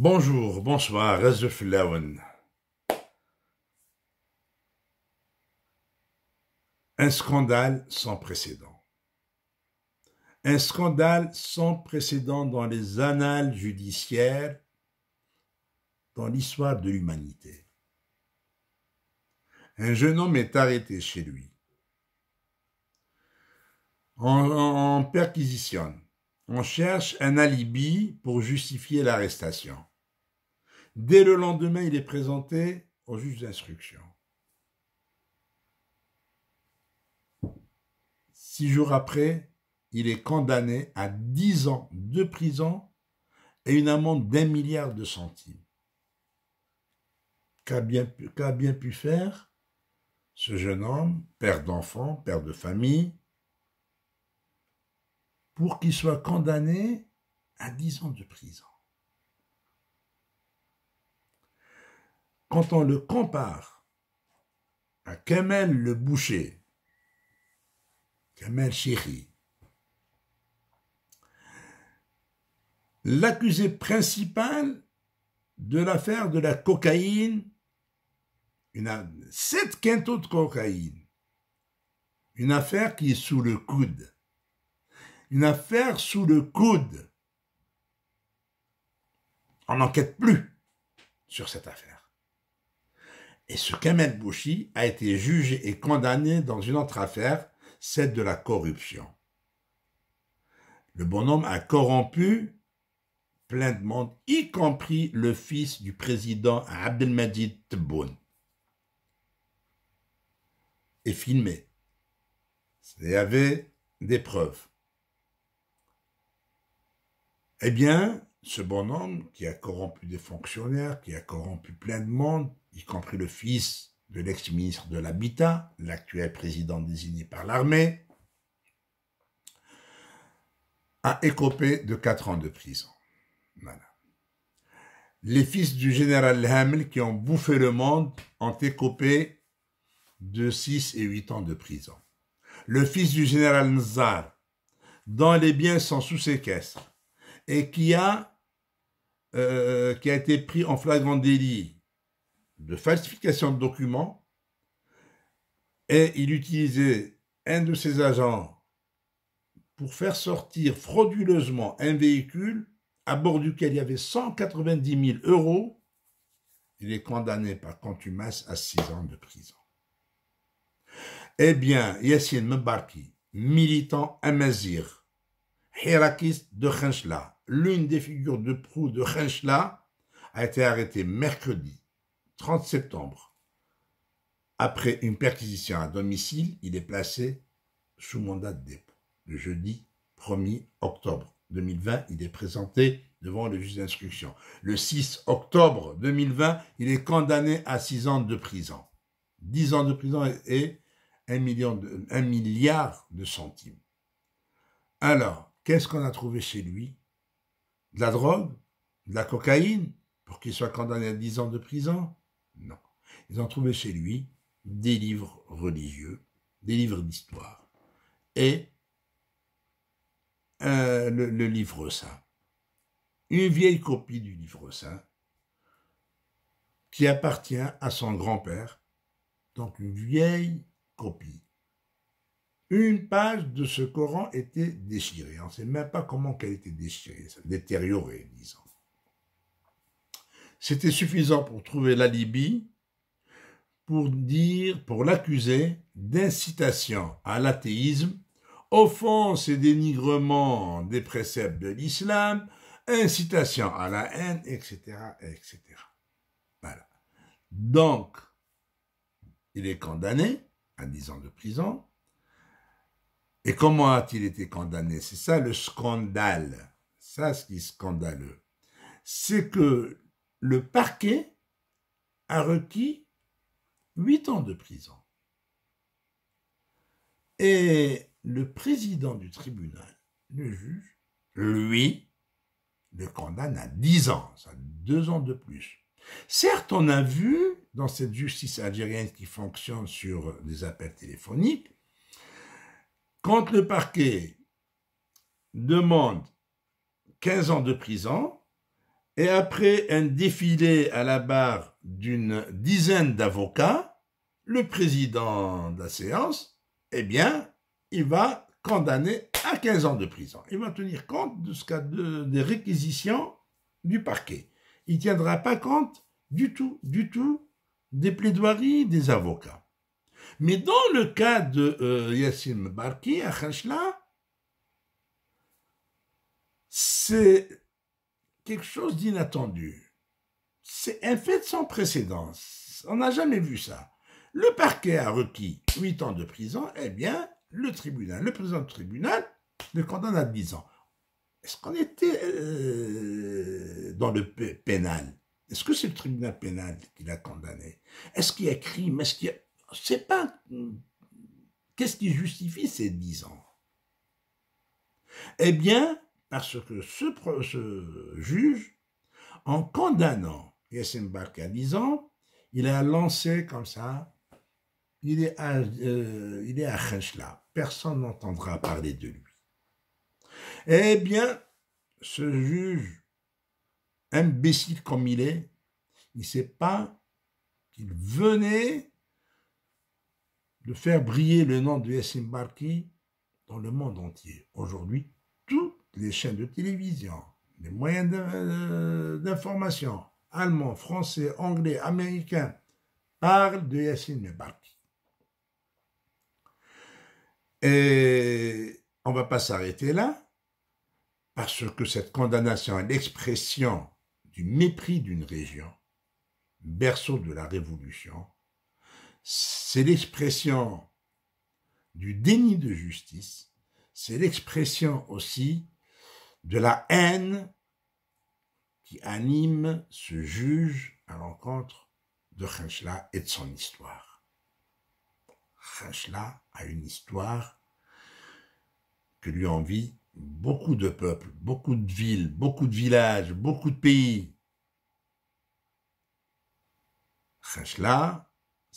Bonjour, bonsoir, Rezef Un scandale sans précédent. Un scandale sans précédent dans les annales judiciaires, dans l'histoire de l'humanité. Un jeune homme est arrêté chez lui. on perquisitionne on cherche un alibi pour justifier l'arrestation. Dès le lendemain, il est présenté au juge d'instruction. Six jours après, il est condamné à dix ans de prison et une amende d'un milliard de centimes. Qu'a bien, pu faire ce jeune homme, père d'enfants, père de famille, pour qu'il soit condamné à 10 ans de prison. Quand on le compare à Kamel le boucher, Kamel Chéri, l'accusé principal de l'affaire de la cocaïne, une, sept quintaux de cocaïne, une affaire qui est sous le coude une affaire sous le coude. On n'enquête plus sur cette affaire. Et ce Kamel Bouchi a été jugé et condamné dans une autre affaire, celle de la corruption. Le bonhomme a corrompu plein de monde, y compris le fils du président Abdelmadjid Tebboune. Et filmé. Il y avait des preuves. Eh bien, ce bonhomme qui a corrompu des fonctionnaires, qui a corrompu plein de monde, y compris le fils de l'ex-ministre de l'Habitat, l'actuel président désigné par l'armée, a écopé de 4 ans de prison. Les fils du général Hamel qui ont bouffé le monde ont écopé de 6 et 8 ans de prison. Le fils du général Nzar, dont les biens sont sous séquestre, et qui a, euh, qui a été pris en flagrant délit de falsification de documents et il utilisait un de ses agents pour faire sortir frauduleusement un véhicule à bord duquel il y avait 190 000 euros, il est condamné par contumace à 6 ans de prison. Eh bien, Yassine Mbarki, militant amazir, Hérakis de Khenchla, l'une des figures de proue de Khenchla, a été arrêtée mercredi 30 septembre. Après une perquisition à domicile, il est placé sous mandat de dépôt. Le jeudi 1er octobre 2020, il est présenté devant le juge d'instruction. Le 6 octobre 2020, il est condamné à 6 ans de prison. 10 ans de prison et 1 milliard de centimes. Alors, Qu'est-ce qu'on a trouvé chez lui De la drogue De la cocaïne Pour qu'il soit condamné à 10 ans de prison Non. Ils ont trouvé chez lui des livres religieux, des livres d'histoire et euh, le, le, livre saint. Une vieille copie du livre saint qui appartient à son grand-père, donc une vieille copie une page de ce Coran était déchirée. On ne sait même pas comment qu'elle était déchirée, détériorée, disons. C'était suffisant pour trouver l'alibi, pour dire, pour l'accuser d'incitation à l'athéisme, offense et dénigrement des préceptes de l'islam, incitation à la haine, etc., etc. Voilà. Donc, il est condamné à 10 ans de prison, et comment a-t-il été condamné C'est ça le scandale. Ça, ce qui est scandaleux. C'est que le parquet a requis 8 ans de prison. Et le président du tribunal, le juge, lui, le condamne à 10 ans, ça deux ans de plus. Certes, on a vu dans cette justice algérienne qui fonctionne sur des appels téléphoniques, quand le parquet demande 15 ans de prison, et après un défilé à la barre d'une dizaine d'avocats, le président de la séance, eh bien, il va condamner à 15 ans de prison. Il va tenir compte de ce des réquisitions du parquet. Il ne tiendra pas compte du tout, du tout des plaidoiries des avocats. Mais dans le cas de euh, Yassine Barki à Khashla, c'est quelque chose d'inattendu. C'est un fait sans précédent. On n'a jamais vu ça. Le parquet a requis 8 ans de prison, eh bien, le tribunal, le président du tribunal, le condamne à 10 ans. Est-ce qu'on était euh, dans le pénal Est-ce que c'est le tribunal pénal qui l'a condamné Est-ce qu'il y a crime Est-ce qu'il je pas hmm, qu'est-ce qui justifie ces dix ans. Eh bien, parce que ce, juge, en condamnant Barka à 10 ans, il a lancé comme ça, il est à, euh, personne n'entendra parler de lui. Eh bien, ce juge, imbécile comme il est, il ne sait pas qu'il venait de faire briller le nom de Yassine Barki dans le monde entier. Aujourd'hui, toutes les chaînes de télévision, les moyens euh, d'information, allemands, français, anglais, américains, parlent de Yassine Barki. Et on ne va pas s'arrêter là, parce que cette condamnation est l'expression du mépris d'une région, berceau de la révolution, c'est l'expression du déni de justice, c'est l'expression aussi de la haine qui anime ce juge à l'encontre de Khenshla et de son histoire. Khenshla a une histoire que lui envie beaucoup de peuples, beaucoup de villes, beaucoup de villages, beaucoup de pays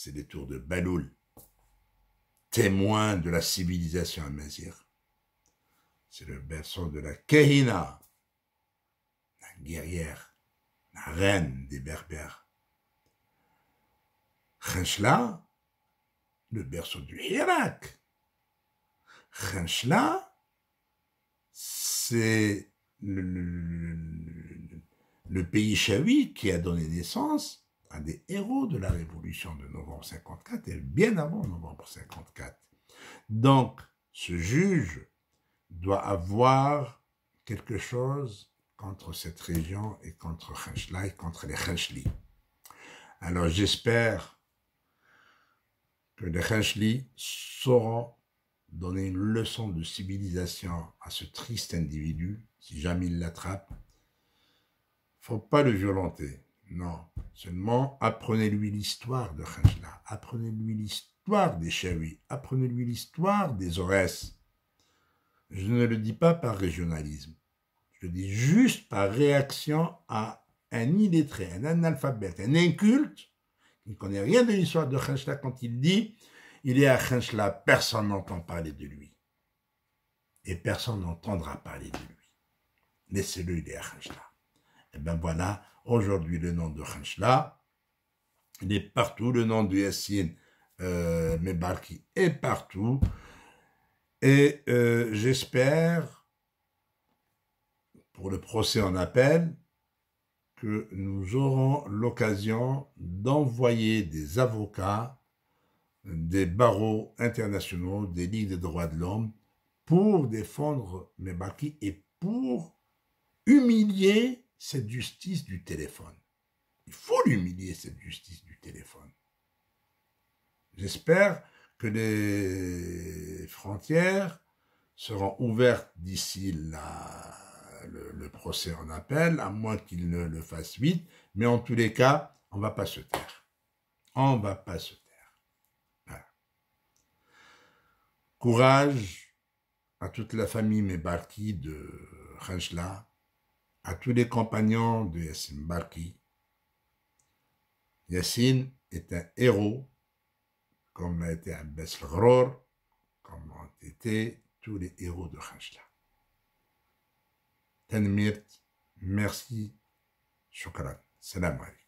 c'est les tours de Baloul, témoin de la civilisation amazir. C'est le berceau de la Kahina, la guerrière, la reine des Berbères. Khenchla, le berceau du Hirak. Khenchla, c'est le, pays chawi qui a donné naissance un des héros de la révolution de novembre 54 et bien avant novembre 54. Donc, ce juge doit avoir quelque chose contre cette région et contre Khashla contre les Henschli. Alors j'espère que les Khashli sauront donner une leçon de civilisation à ce triste individu, si jamais il l'attrape. Faut pas le violenter non, seulement apprenez-lui l'histoire de Khajla, apprenez-lui l'histoire des Chawi, apprenez-lui l'histoire des Ores. Je ne le dis pas par régionalisme, je le dis juste par réaction à un illettré, un analphabète, un inculte, qui ne connaît rien de l'histoire de Khajla quand il dit « il est à Khajla, personne n'entend parler de lui » et personne n'entendra parler de lui. Laissez-le, il est à Et eh bien voilà, aujourd'hui le nom de Khanchla. Il est partout, le nom de Yassine euh, Mebarki est partout. Et euh, j'espère, pour le procès en appel, que nous aurons l'occasion d'envoyer des avocats des barreaux internationaux, des ligues des droits de l'homme, pour défendre Mebarki et pour humilier cette justice du téléphone. Il faut l'humilier, cette justice du téléphone. J'espère que les frontières seront ouvertes d'ici le, le, procès en appel, à moins qu'il ne le fasse vite, mais en tous les cas, on ne va pas se taire. On ne va pas se taire. Courage à toute la famille Mebarki de Rajla, à tous les compagnons de Yassine Barki. Yassine est un héros, comme l'a été Abbas el-Ghror, comme ont été tous les héros de Khajla. Tanmirt, merci, shukran, salam alaikum.